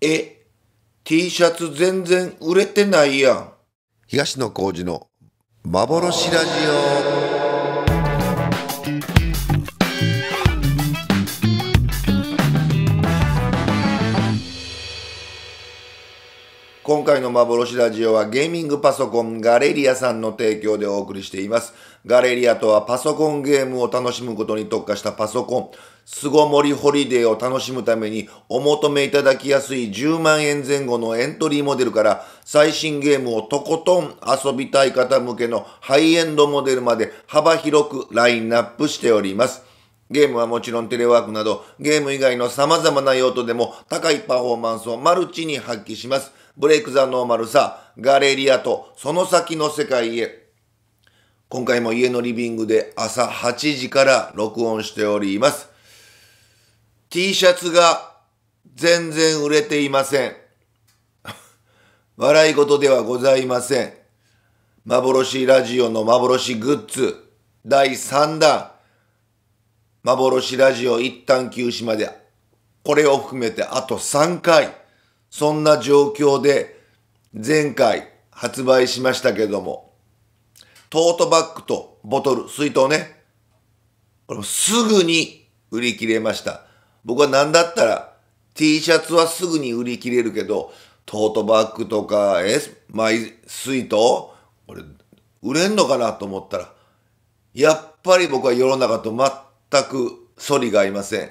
え、T シャツ全然売れてないやん。東野幸治の幻ラジオ。今回の幻ラジオはゲーミングパソコンガレリアさんの提供でお送りしています。ガレリアとはパソコンゲームを楽しむことに特化したパソコン、巣ごもりホリデーを楽しむためにお求めいただきやすい10万円前後のエントリーモデルから最新ゲームをとことん遊びたい方向けのハイエンドモデルまで幅広くラインナップしております。ゲームはもちろんテレワークなどゲーム以外の様々な用途でも高いパフォーマンスをマルチに発揮します。ブレイクザノーマルさ、ガレリアとその先の世界へ今回も家のリビングで朝8時から録音しております。T シャツが全然売れていません。笑い事ではございません。幻ラジオの幻グッズ第3弾。幻ラジオ一旦休止まで、これを含めてあと3回。そんな状況で前回発売しましたけども、トートバッグとボトル、水筒ね。これもすぐに売り切れました。僕は何だったら T シャツはすぐに売り切れるけど、トートバッグとか、え、マイ水筒これ、売れんのかなと思ったら、やっぱり僕は世の中と全く反りがいません。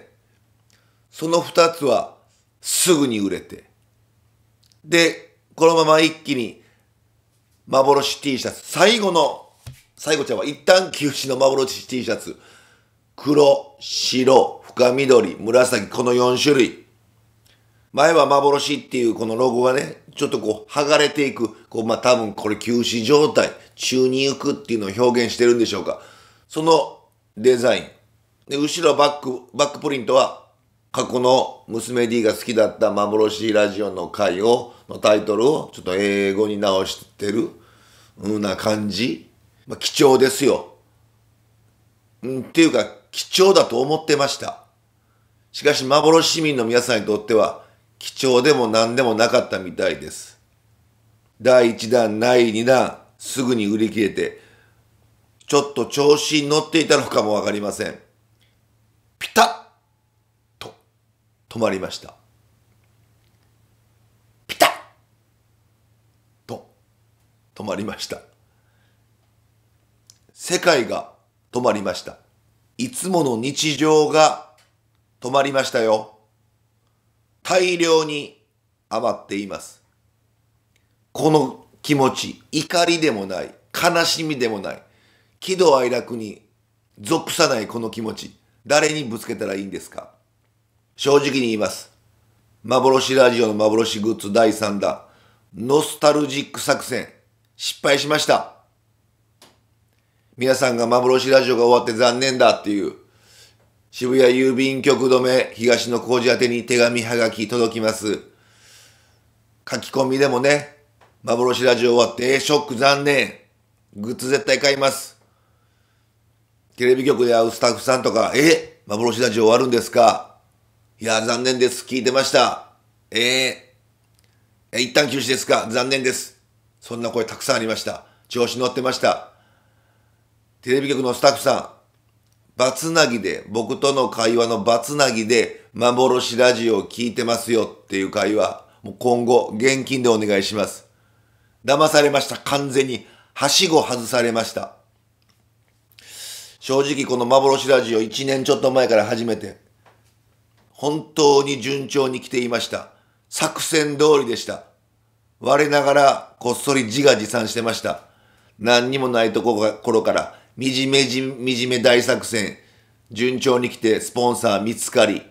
その二つはすぐに売れて。で、このまま一気に幻 T シャツ、最後の最後ちゃんは一旦休止の幻 T シャツ。黒、白、深緑、紫、この4種類。前は幻っていうこのロゴがね、ちょっとこう剥がれていく。こうまあ多分これ休止状態、中に行くっていうのを表現してるんでしょうか。そのデザイン。で、後ろバック、バックプリントは過去の娘 D が好きだった幻ラジオの回を、のタイトルをちょっと英語に直してる、うな感じ。まあ、貴重ですよ。うん、っていうか、貴重だと思ってました。しかし、幻市民の皆さんにとっては、貴重でも何でもなかったみたいです。第1弾、第2弾、すぐに売り切れて、ちょっと調子に乗っていたのかもわかりません。ピタッと止まりました。ピタッと止まりました。世界が止まりました。いつもの日常が止まりましたよ。大量に余っています。この気持ち、怒りでもない、悲しみでもない、喜怒哀楽に属さないこの気持ち、誰にぶつけたらいいんですか正直に言います。幻ラジオの幻グッズ第3弾、ノスタルジック作戦、失敗しました。皆さんが幻ラジオが終わって残念だっていう、渋谷郵便局止め東の工事宛に手紙はがき届きます。書き込みでもね、幻ラジオ終わって、ショック残念。グッズ絶対買います。テレビ局で会うスタッフさんとか、え幻ラジオ終わるんですかいや、残念です。聞いてました。えー、一旦休止ですか残念です。そんな声たくさんありました。調子乗ってました。テレビ局のスタッフさん、バツナギで、僕との会話のバツナギで、幻ラジオを聞いてますよっていう会話、もう今後、現金でお願いします。騙されました。完全に。はしご外されました。正直この幻ラジオ1年ちょっと前から始めて、本当に順調に来ていました。作戦通りでした。我ながらこっそり自画自賛してました。何にもないところからみじめじ、みじめ大作戦、順調に来て、スポンサー見つかり、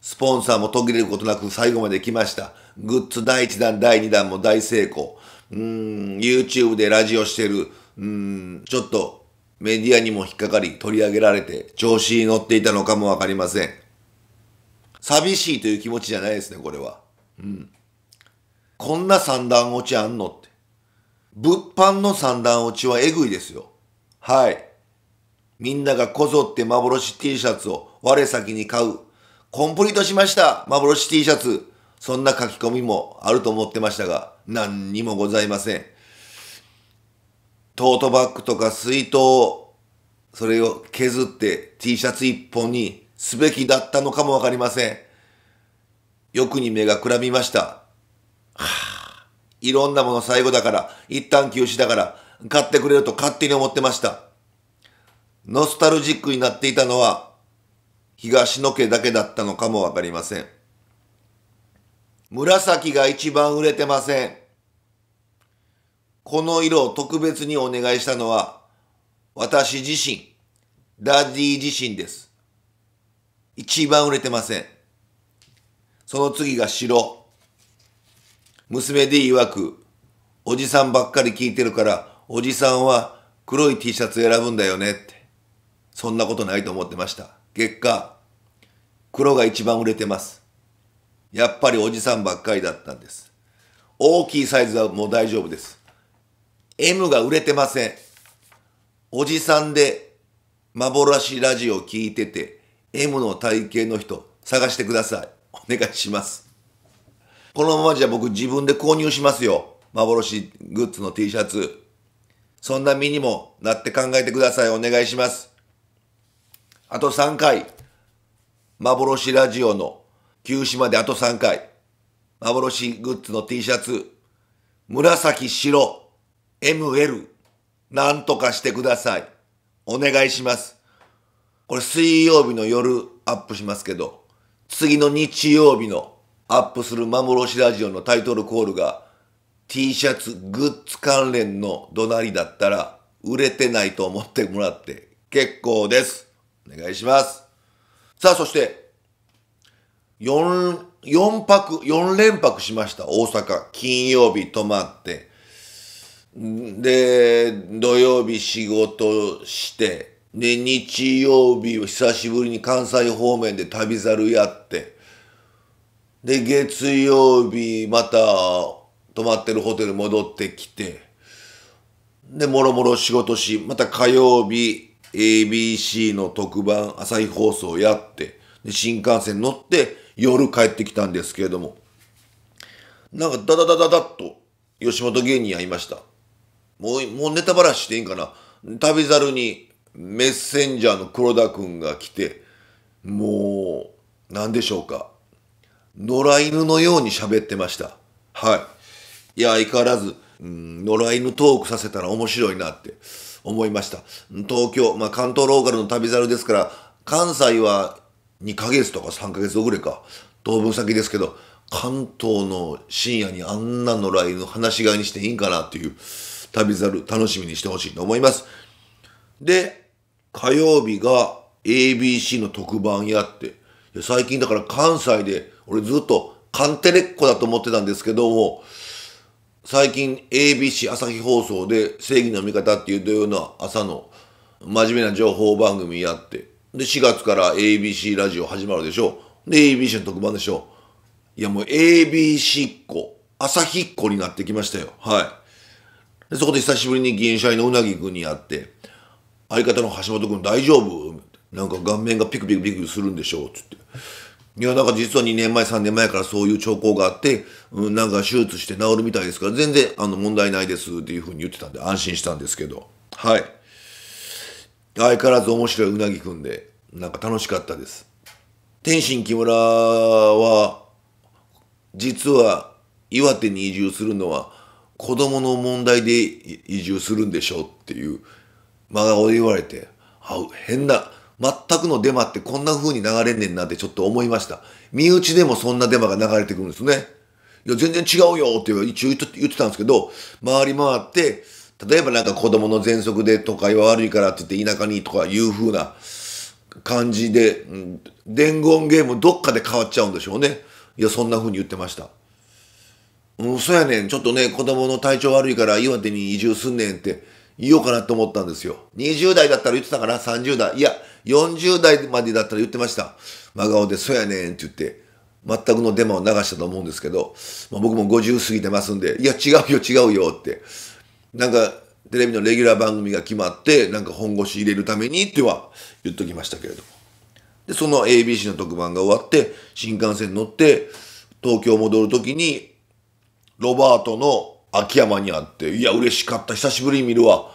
スポンサーも途切れることなく最後まで来ました。グッズ第1弾、第2弾も大成功。うん、YouTube でラジオしてる、うん、ちょっとメディアにも引っかかり取り上げられて調子に乗っていたのかもわかりません。寂しいという気持ちじゃないですね、これは。うん。こんな三段落ちあんのって。物販の三段落ちはえぐいですよ。はい。みんながこぞって幻 T シャツを我先に買う。コンプリートしました。幻 T シャツ。そんな書き込みもあると思ってましたが、何にもございません。トートバッグとか水筒、それを削って T シャツ一本にすべきだったのかもわかりません。欲に目がくらみました。はあ、いろんなもの最後だから、一旦休止だから、買ってくれると勝手に思ってました。ノスタルジックになっていたのは東野家だけだったのかもわかりません。紫が一番売れてません。この色を特別にお願いしたのは私自身、ダディ自身です。一番売れてません。その次が白。娘で曰く、おじさんばっかり聞いてるからおじさんは黒い T シャツ選ぶんだよねって。そんなことないと思ってました。結果、黒が一番売れてます。やっぱりおじさんばっかりだったんです。大きいサイズはもう大丈夫です。M が売れてません。おじさんで幻ラジオ聞いてて、M の体型の人探してください。お願いします。このままじゃ僕自分で購入しますよ。幻グッズの T シャツ。そんな身にもなって考えてください。お願いします。あと3回。幻ラジオの休止まであと3回。幻グッズの T シャツ。紫白 ML。なんとかしてください。お願いします。これ水曜日の夜アップしますけど、次の日曜日のアップする幻ラジオのタイトルコールが T シャツ、グッズ関連の怒鳴りだったら、売れてないと思ってもらって結構です。お願いします。さあ、そして、4、4泊、4連泊しました。大阪。金曜日泊まって。で、土曜日仕事して、で、日曜日を久しぶりに関西方面で旅猿やって、で、月曜日また泊まってるホテル戻ってきて、で、もろもろ仕事し、また火曜日、ABC の特番、朝日放送やって、で、新幹線乗って、夜帰ってきたんですけれども、なんかダダダダダッと、吉本芸人やいました。もう、もうネタバラしていいんかな。旅猿に、メッセンジャーの黒田くんが来て、もう、なんでしょうか。野良犬のように喋ってました。はい。いや、相変わらず、うん、野良犬トークさせたら面白いなって思いました。東京、まあ、関東ローカルの旅猿ですから、関西は2ヶ月とか3ヶ月遅れか、当分先ですけど、関東の深夜にあんな野良犬話し飼いにしていいんかなっていう、旅猿楽しみにしてほしいと思います。で、火曜日が ABC の特番やって、最近だから関西で、俺ずっとカンテレッコだと思ってたんですけども、最近 ABC 朝日放送で正義の味方っていうような朝の真面目な情報番組やって、で、4月から ABC ラジオ始まるでしょ。で、ABC の特番でしょ。いや、もう ABC っ子、朝日っ子になってきましたよ。はい。で、そこで久しぶりに銀シャイのうなぎくんに会って、相方の橋本くん大丈夫なんか顔面がピクピクピクするんでしょうつって。いや、んか実は2年前、3年前からそういう兆候があって、うん、なんか手術して治るみたいですから、全然あの問題ないですっていうふうに言ってたんで、安心したんですけど。はい。相変わらず面白いうなぎくんで、なんか楽しかったです。天心木村は、実は岩手に移住するのは、子供の問題で移住するんでしょうっていう、真顔で言われて、変な、全くのデマってこんな風に流れんねんなってちょっと思いました。身内でもそんなデマが流れてくるんですね。いや、全然違うよって一応言ってたんですけど、回り回って、例えばなんか子供の喘息で都会は悪いからって言って田舎にとかいう風な感じで、うん、伝言ゲームどっかで変わっちゃうんでしょうね。いや、そんな風に言ってました。うん、そうやねん。ちょっとね、子供の体調悪いから岩手に移住すんねんって言おうかなと思ったんですよ。20代だったら言ってたかな ?30 代。いや、40代までだったら言ってました。真顔で、そうやねんって言って、全くのデマを流したと思うんですけど、まあ、僕も50過ぎてますんで、いや、違うよ、違うよって。なんか、テレビのレギュラー番組が決まって、なんか本腰入れるためにっては言っときましたけれども。で、その ABC の特番が終わって、新幹線に乗って、東京戻るときに、ロバートの秋山に会って、いや、嬉しかった、久しぶりに見るわ。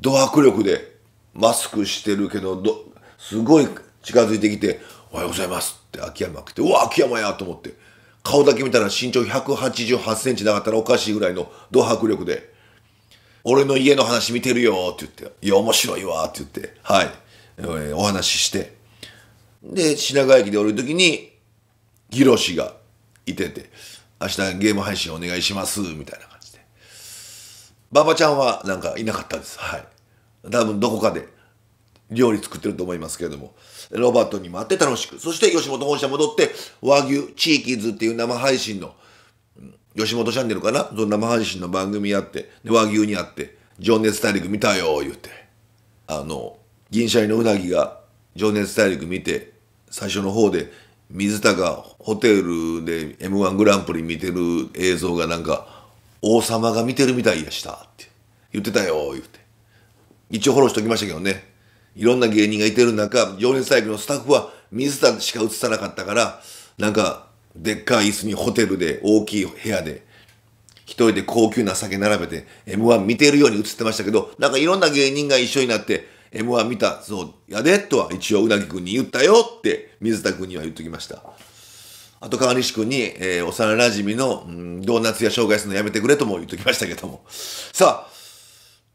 ド迫力で、マスクしてるけど、どすごい近づいてきて、おはようございますって秋山来て、うわ、秋山やと思って、顔だけ見たら身長188センチなかったらおかしいぐらいのド迫力で、俺の家の話見てるよって言って、いや、面白いわって言って、はい、えー、お話しして、で、品川駅で降りる時に、ヒロシがいてて、明日ゲーム配信お願いします、みたいな感じで。馬場ちゃんはなんかいなかったです。はい。多分どこかで料理作ってると思いますけれども、ロバートにも会って楽しく。そして吉本本社戻って、和牛チーキーズっていう生配信の、吉本チャンネルかなその生配信の番組やって、で和牛に会って、情熱大陸見たよ、言うて。あの、銀シャリのうなぎが情熱大陸見て、最初の方で、水田がホテルで m 1グランプリ見てる映像がなんか王様が見てるみたいやしたって言ってたよ言って一応フォローしときましたけどねいろんな芸人がいてる中情熱大陸のスタッフは水田しか映さなかったからなんかでっかい椅子にホテルで大きい部屋で一人で高級な酒並べて m 1見てるように映ってましたけどなんかいろんな芸人が一緒になって M1 見たそうやでとは一応うなぎくんに言ったよって水田くんには言っときました。あと川西くんに、えー、幼馴染の、うん、ドーナツ屋紹介するのやめてくれとも言っときましたけども。さ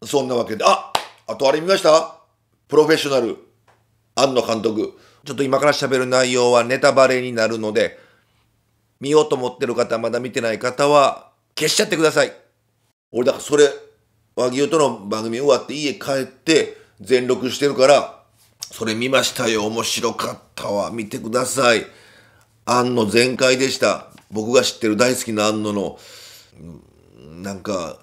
あ、そんなわけで、ああとあれ見ましたプロフェッショナル、庵野監督。ちょっと今から喋る内容はネタバレになるので、見ようと思ってる方、まだ見てない方は、消しちゃってください。俺、だからそれ、和牛との番組終わって家帰って、全録してるから、それ見ましたよ。面白かったわ。見てください。安野全開でした。僕が知ってる大好きな安野の、なんか、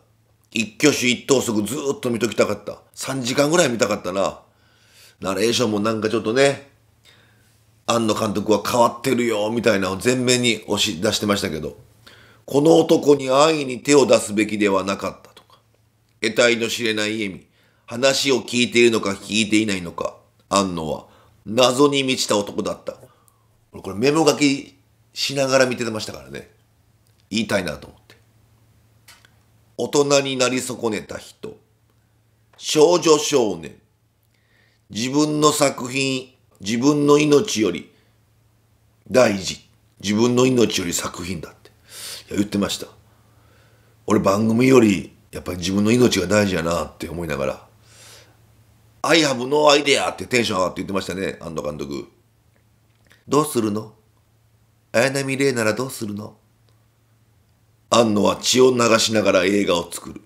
一挙手一投足ずっと見ときたかった。3時間ぐらい見たかったな。ナレーションもなんかちょっとね、庵野監督は変わってるよ、みたいなのを前面に押し出してましたけど、この男に安易に手を出すべきではなかったとか、得体の知れない意味、話を聞いているのか聞いていないのか、んのは、謎に満ちた男だった。これメモ書きしながら見てましたからね。言いたいなと思って。大人になり損ねた人。少女少年。自分の作品、自分の命より大事。自分の命より作品だって。いや、言ってました。俺番組より、やっぱり自分の命が大事やなって思いながら I have no idea ってテンション上がって言ってましたね、安藤監督。どうするの綾波麗ならどうするの安野は血を流しながら映画を作る。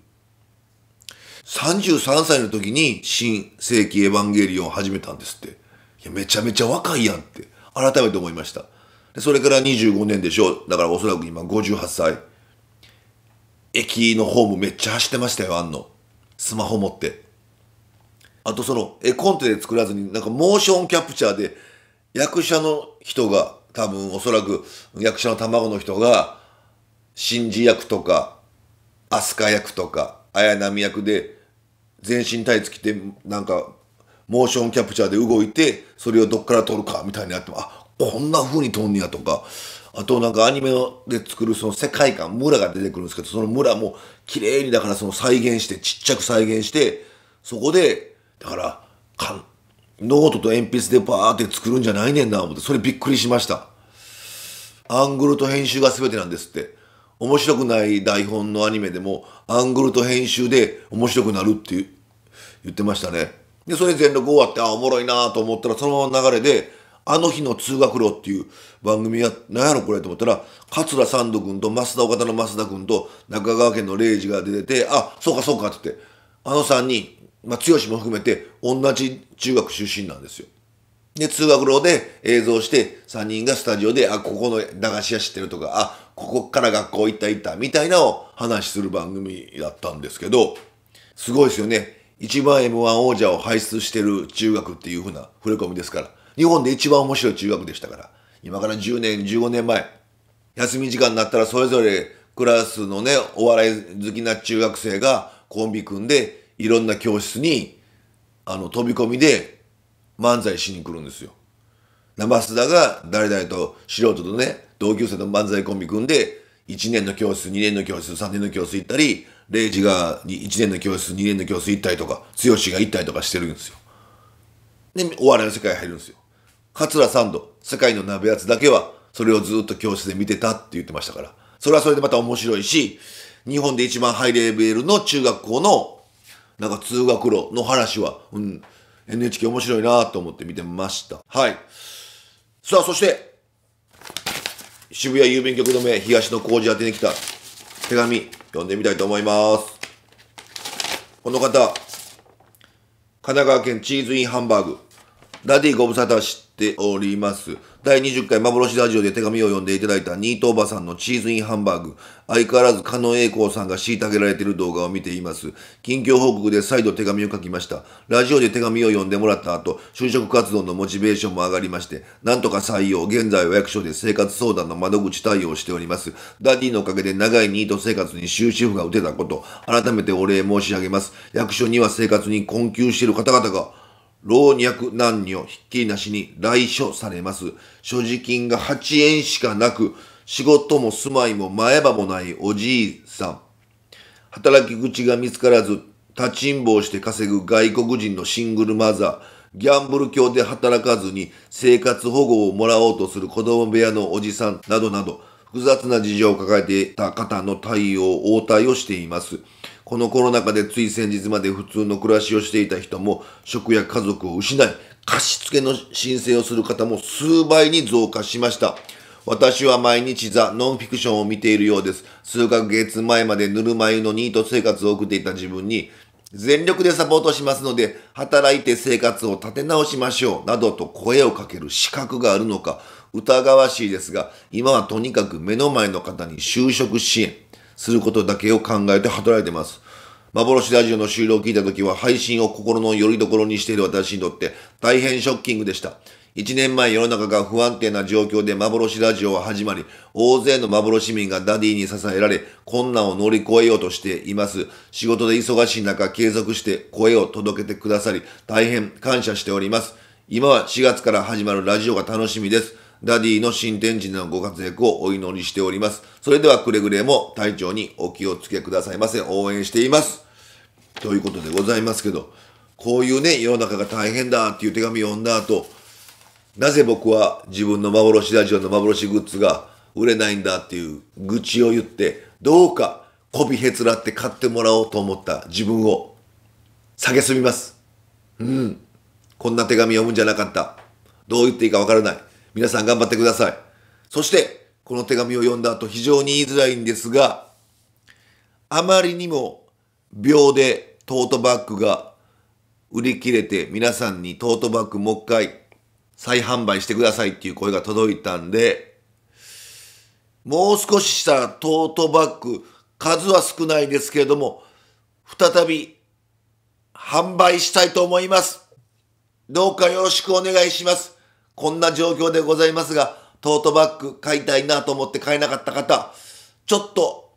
33歳の時に新世紀エヴァンゲリオンを始めたんですって。いや、めちゃめちゃ若いやんって、改めて思いました。でそれから25年でしょう。だからおそらく今58歳。駅のホームめっちゃ走ってましたよ、安野。スマホ持って。あとその絵コンテで作らずになんかモーションキャプチャーで役者の人が多分おそらく役者の卵の人が新次役とか飛鳥役とか綾波役で全身タイツ着てなんかモーションキャプチャーで動いてそれをどっから撮るかみたいになってもあこんな風に撮んねやとかあとなんかアニメで作るその世界観村が出てくるんですけどその村も綺麗にだからその再現してちっちゃく再現してそこでだからかノートと鉛筆でバーって作るんじゃないねんな思ってそれびっくりしましたアングルと編集が全てなんですって面白くない台本のアニメでもアングルと編集で面白くなるって言ってましたねでそれ全録終わってあおもろいなと思ったらそのまま流れで「あの日の通学路」っていう番組や何やろこれと思ったら桂三度君と増田岡田の増田君と中川家の礼二が出てて「あそうかそうか」って言ってあの3人まあ、剛も含めて同じ中学出身なんですよ。で、通学路で映像して、3人がスタジオで、あ、ここの駄菓子屋知ってるとか、あ、ここから学校行った行った、みたいなを話する番組だったんですけど、すごいですよね。一番 M1 王者を輩出してる中学っていう風な触れ込みですから。日本で一番面白い中学でしたから。今から10年、15年前。休み時間になったらそれぞれクラスのね、お笑い好きな中学生がコンビ組んでいろんな教室にあの飛び込みで漫才しに来るんですよ。マス田が誰々と素人とね同級生と漫才コンビ組んで1年の教室2年の教室3年の教室行ったり0時が1年の教室2年の教室行ったりとか剛が行ったりとかしてるんですよ。でお笑いの世界入るんですよ。桂三度世界の鍋やつだけはそれをずっと教室で見てたって言ってましたからそれはそれでまた面白いし日本で一番ハイレベルの中学校のなんか通学路の話は、うん、NHK 面白いなと思って見てました。はい。さあ、そして、渋谷郵便局止め東の工事宛てに来た手紙、読んでみたいと思います。この方、神奈川県チーズインハンバーグ、ラディご無沙汰しております。第20回幻ラジオで手紙を読んでいただいたニートおばさんのチーズインハンバーグ。相変わらず狩野英孝さんが虐げられている動画を見ています。近況報告で再度手紙を書きました。ラジオで手紙を読んでもらった後、就職活動のモチベーションも上がりまして、なんとか採用、現在は役所で生活相談の窓口対応をしております。ダディのおかげで長いニート生活に終止符が打てたこと、改めてお礼申し上げます。役所には生活に困窮している方々が、老若男女、ひっきりなしに来所されます。所持金が8円しかなく、仕事も住まいも前歯もないおじいさん。働き口が見つからず、立ちんぼして稼ぐ外国人のシングルマザー、ギャンブル教で働かずに生活保護をもらおうとする子供部屋のおじさんなどなど、複雑な事情を抱えていた方の対応、応対をしています。このコロナ禍でつい先日まで普通の暮らしをしていた人も職や家族を失い、貸付の申請をする方も数倍に増加しました。私は毎日ザ・ノンフィクションを見ているようです。数ヶ月前までぬるま湯のニート生活を送っていた自分に、全力でサポートしますので、働いて生活を立て直しましょう、などと声をかける資格があるのか、疑わしいですが、今はとにかく目の前の方に就職支援することだけを考えて働いてます。幻ラジオの収録を聞いた時は配信を心の拠り所にしている私にとって大変ショッキングでした。一年前世の中が不安定な状況で幻ラジオは始まり、大勢の幻民がダディに支えられ、困難を乗り越えようとしています。仕事で忙しい中継続して声を届けてくださり、大変感謝しております。今は4月から始まるラジオが楽しみです。ダディの新天地でのご活躍をお祈りしております。それではくれぐれも体調にお気をつけくださいませ。応援しています。ということでございますけど、こういうね、世の中が大変だっていう手紙を読んだ後、なぜ僕は自分の幻ラジオの幻グッズが売れないんだっていう愚痴を言って、どうかこびへつらって買ってもらおうと思った自分を、下げすみます。うん。こんな手紙読むんじゃなかった。どう言っていいかわからない。皆さん頑張ってください。そして、この手紙を読んだ後非常に言いづらいんですが、あまりにも秒でトートバッグが売り切れて皆さんにトートバッグもう一回再販売してくださいっていう声が届いたんで、もう少ししたらトートバッグ数は少ないですけれども、再び販売したいと思います。どうかよろしくお願いします。こんな状況でございますが、トートバッグ買いたいなと思って買えなかった方、ちょっと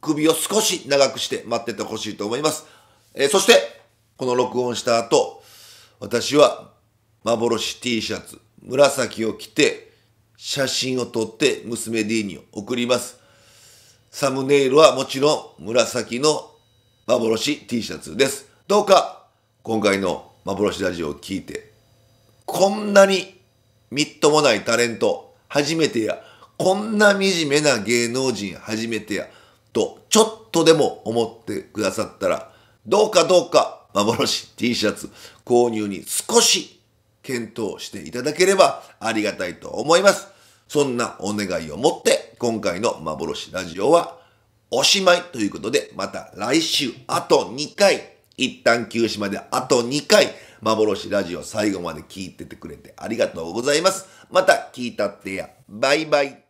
首を少し長くして待っててほしいと思います。えー、そして、この録音した後、私は幻 T シャツ、紫を着て、写真を撮って娘 D に送ります。サムネイルはもちろん紫の幻 T シャツです。どうか、今回の幻ラジオを聞いて、こんなにみっともないタレント、初めてや、こんな惨めな芸能人初めてや、と、ちょっとでも思ってくださったら、どうかどうか、幻 T シャツ購入に少し検討していただければありがたいと思います。そんなお願いをもって、今回の幻ラジオはおしまいということで、また来週あと2回、一旦休止まであと2回、幻ラジオ最後まで聞いててくれてありがとうございます。また聞いたってや。バイバイ。